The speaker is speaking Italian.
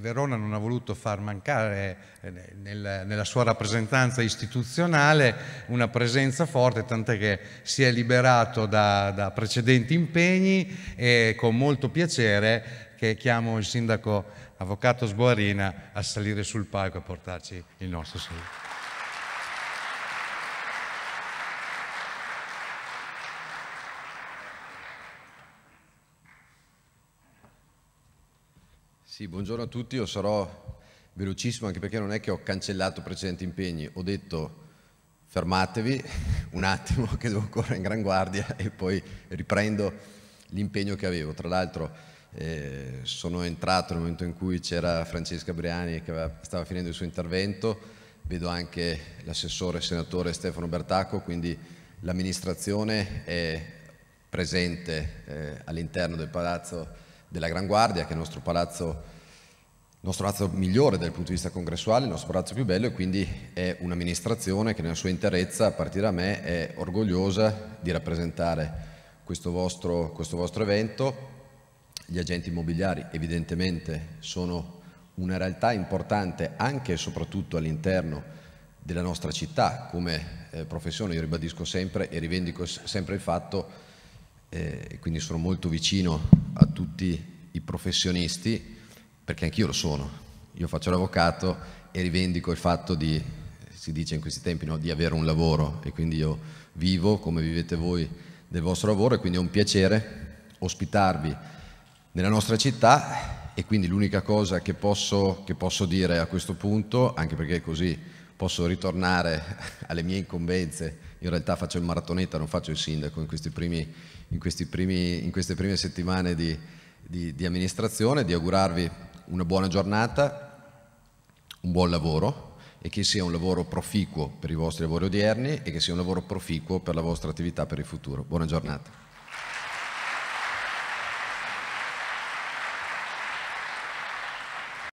Verona non ha voluto far mancare eh, nella sua rappresentanza istituzionale una presenza forte, tant'è che si è liberato da, da precedenti impegni e con molto piacere che chiamo il sindaco avvocato Sboarina a salire sul palco e a portarci il nostro saluto. Sì, buongiorno a tutti, io sarò velocissimo anche perché non è che ho cancellato precedenti impegni, ho detto fermatevi un attimo che devo ancora in gran guardia e poi riprendo l'impegno che avevo. Tra l'altro eh, sono entrato nel momento in cui c'era Francesca Briani che aveva, stava finendo il suo intervento, vedo anche l'assessore senatore Stefano Bertacco, quindi l'amministrazione è presente eh, all'interno del palazzo della Gran Guardia, che è il nostro palazzo il nostro razzo migliore dal punto di vista congressuale, il nostro palazzo più bello e quindi è un'amministrazione che nella sua interezza, a partire da me, è orgogliosa di rappresentare questo vostro, questo vostro evento. Gli agenti immobiliari evidentemente sono una realtà importante anche e soprattutto all'interno della nostra città come eh, professione, io ribadisco sempre e rivendico sempre il fatto eh, quindi sono molto vicino a tutti i professionisti, perché anch'io lo sono. Io faccio l'avvocato e rivendico il fatto di, si dice in questi tempi, no, di avere un lavoro e quindi io vivo come vivete voi del vostro lavoro e quindi è un piacere ospitarvi nella nostra città e quindi l'unica cosa che posso, che posso dire a questo punto, anche perché così posso ritornare alle mie incombenze in realtà faccio il maratoneta, non faccio il sindaco in, primi, in, primi, in queste prime settimane di, di, di amministrazione, di augurarvi una buona giornata, un buon lavoro e che sia un lavoro proficuo per i vostri lavori odierni e che sia un lavoro proficuo per la vostra attività per il futuro. Buona giornata.